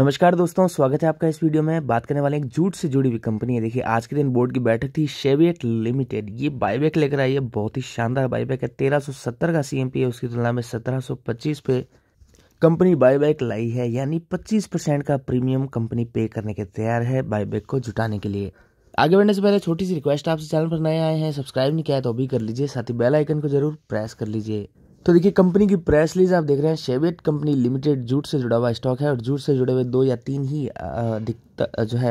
नमस्कार दोस्तों स्वागत है आपका इस वीडियो में बात करने वाले एक जूट से जुड़ी हुई कंपनी है देखिए आज के दिन बोर्ड की बैठक थी शेवियट लिमिटेड ये बायबैक लेकर आई है बहुत ही शानदार बायबैक है 1370 का सीएमपी है उसकी तुलना में 1725 पे कंपनी बाईबैक लाई है यानी 25 परसेंट का प्रीमियम कंपनी पे करने के तैयार है बायबैक को जुटाने के लिए आगे बढ़ने से पहले छोटी सी रिक्वेस्ट आपसे चैनल पर नए आए हैं सब्सक्राइब नहीं किया है तो अभी कर लीजिए साथ ही बेल आइकन को जरूर प्रेस कर लीजिए तो देखिए कंपनी की प्रेस लीज आप देख रहे हैं शेवेट कंपनी लिमिटेड जूट से जुड़ा हुआ स्टॉक है और जूट से जुड़े हुए दो या तीन ही अधिकतर जो है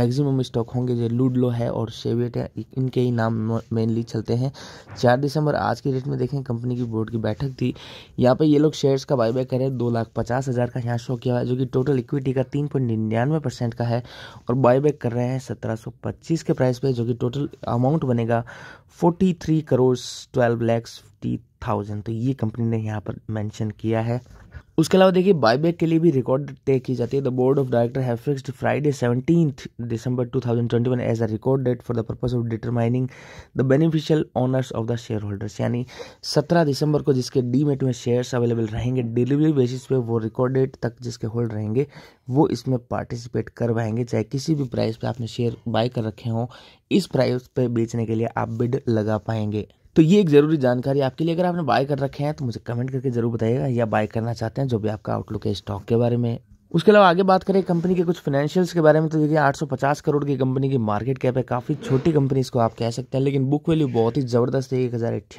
मैक्सिमम स्टॉक होंगे जो लूडलो है और शेवेट है इनके ही नाम मेनली चलते हैं चार दिसंबर आज की डेट में देखें कंपनी की बोर्ड की बैठक थी यहाँ पर ये लोग शेयर्स का बाई बाय करें दो लाख पचास हज़ार का यहाँ शो किया हुआ है जो कि टोटल इक्विटी का तीन पॉइंट निन्यानवे परसेंट का है और बाई बैक कर रहे हैं सत्रह सौ पच्चीस के प्राइस पर जो कि टोटल अमाउंट बनेगा forty three crore twelve lakhs fifty thousand तो ये कंपनी ने यहाँ पर मेंशन किया है उसके अलावा देखिए बायबैक के लिए भी रिकॉर्ड तय की जाती है the board of director have fixed Friday seventeen December two thousand twenty one as a record date for the purpose of determining the beneficial owners of the share holders यानी सत्रह दिसंबर को जिसके डीमेट में शेयर्स अवेलेबल रहेंगे delivery basis पे वो record date तक जिसके होल्ड रहेंगे वो इसमें पार्टिसिपेट करवाएंगे चाहे किसी भी प्राइस पर आपने शेयर बाय कर रखे हों इस प्राइस पर बेचने के लिए आप बिड लगा पाएंगे तो ये एक ज़रूरी जानकारी आपके लिए अगर आपने बाय कर रखे हैं तो मुझे कमेंट करके ज़रूर बताइएगा या बाय करना चाहते हैं जो भी आपका आउटलुक है स्टॉक के बारे में उसके अलावा आगे बात करें कंपनी के कुछ फाइनेंशियल्स के बारे में तो देखिए 850 करोड़ की कंपनी की मार्केट कैप है काफ़ी छोटी कंपनी इसको आप कह सकते हैं लेकिन बुक वैल्यू बहुत ही ज़बरदस्त है एक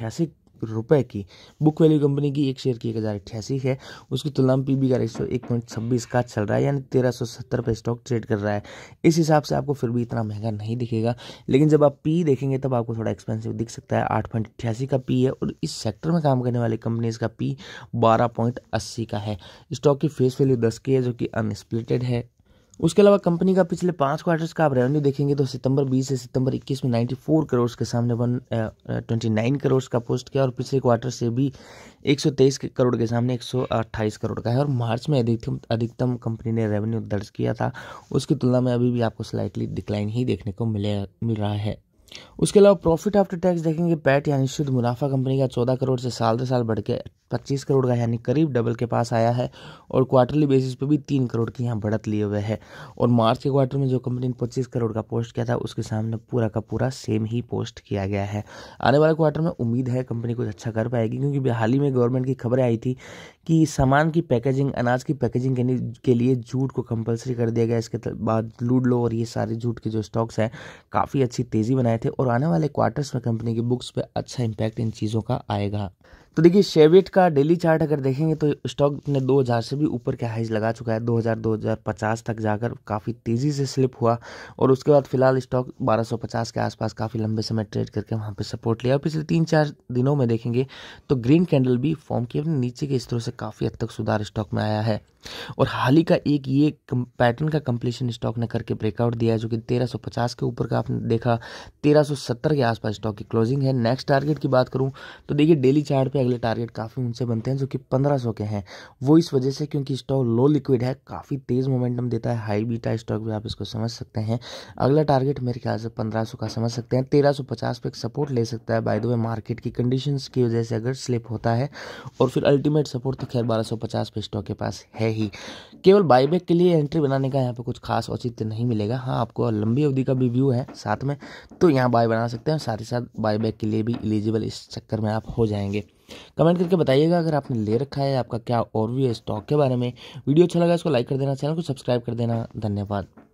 रुपए की बुक वैल्यू कंपनी की एक शेयर की एक हज़ार अट्ठासी है उसकी तुलना में बी का रेशो एक पॉइंट छब्बीस का चल रहा है यानी तेरह सौ सत्तर पर स्टॉक ट्रेड कर रहा है इस हिसाब से आपको फिर भी इतना महंगा नहीं दिखेगा लेकिन जब आप पी देखेंगे तब आपको थोड़ा एक्सपेंसिव दिख सकता है आठ पॉइंट अट्ठासी का पी है और इस सेक्टर में काम करने वाली कंपनीज़ का पी बारह पॉइंट अस्सी का है स्टॉक की फेस वैल्यू दस की है जो कि अनस्प्लिटेड है उसके अलावा कंपनी का पिछले पाँच क्वार्टर्स का आप रेवेन्यू देखेंगे तो सितंबर 20 से सितंबर 21 में 94 करोड़ के सामने वन ट्वेंटी नाइन करोड़ का पोस्ट किया और पिछले क्वार्टर से भी 123 करोड़ के सामने 128 करोड़ का है और मार्च में अधिकतम अधिकतम कंपनी ने रेवेन्यू दर्ज किया था उसकी तुलना में अभी भी आपको स्लाइटली डिक्लाइन ही देखने को मिले मिल रहा है उसके अलावा प्रॉफिट आफ्टर टैक्स देखेंगे पैट यानी शुद्ध मुनाफा कंपनी का चौदह करोड़ से साल दर साल बढ़ के पच्चीस करोड़ का यानी करीब डबल के पास आया है और क्वार्टरली बेसिस पे भी तीन करोड़ की यहाँ बढ़त लिए हुए है और मार्च के क्वार्टर में जो कंपनी ने पच्चीस करोड़ का पोस्ट किया था उसके सामने पूरा का पूरा सेम ही पोस्ट किया गया है आने वाले क्वार्टर में उम्मीद है कंपनी कुछ अच्छा कर पाएगी क्योंकि हाल ही में गवर्नमेंट की खबरें आई थी कि सामान की पैकेजिंग अनाज की पैकेजिंग के लिए जूट को कंपलसरी कर दिया गया इसके बाद लूड लो और ये सारे जूट के जो स्टॉक्स हैं काफ़ी अच्छी तेज़ी बनाए थे और आने वाले क्वार्टर्स में कंपनी की बुक्स पर अच्छा इम्पैक्ट इन चीज़ों का आएगा तो देखिए शेविट का डेली चार्ट अगर देखेंगे तो स्टॉक ने 2000 से भी ऊपर के हाइज लगा चुका है 2000 2050 तक जाकर काफ़ी तेज़ी से स्लिप हुआ और उसके बाद फिलहाल स्टॉक 1250 के आसपास काफ़ी लंबे समय ट्रेड करके वहाँ पे सपोर्ट लिया और पिछले तीन चार दिनों में देखेंगे तो ग्रीन कैंडल भी फॉर्म किया नीचे के स्तरों से काफ़ी हद तक सुधार स्टॉक में आया है और हाल ही का एक ये पैटर्न का कंप्लीशन स्टॉक ने करके ब्रेकआउट दिया है जो कि 1350 के ऊपर का आपने देखा 1370 के आसपास स्टॉक की क्लोजिंग है नेक्स्ट टारगेट की बात करूं तो देखिए डेली चार्ट पे अगले टारगेट काफ़ी उनसे बनते हैं जो कि 1500 के हैं वो इस वजह से क्योंकि स्टॉक लो लिक्विड है काफ़ी तेज़ मोमेंटम देता है हाई बीटा स्टॉक भी आप इसको समझ सकते हैं अगला टारगेट मेरे ख्याल से पंद्रह का समझ सकते हैं तेरह पे एक सपोर्ट ले सकता है बाय द वे मार्केट की कंडीशन की वजह से अगर स्लिप होता है और फिर अल्टीमेट सपोर्ट तो खैर बारह पे स्टॉक के पास है है ही केवल बाईबैक के लिए एंट्री बनाने का यहाँ पे कुछ खास औचित्य नहीं मिलेगा हाँ आपको लंबी अवधि का भी व्यू है साथ में तो यहाँ बाय बना सकते हैं साथ ही साथ बाईबैक के लिए भी एलिजिबल इस चक्कर में आप हो जाएंगे कमेंट करके बताइएगा अगर आपने ले रखा है आपका क्या और व्यू है स्टॉक के बारे में वीडियो अच्छा लगा इसको लाइक कर देना चैनल को सब्सक्राइब कर देना धन्यवाद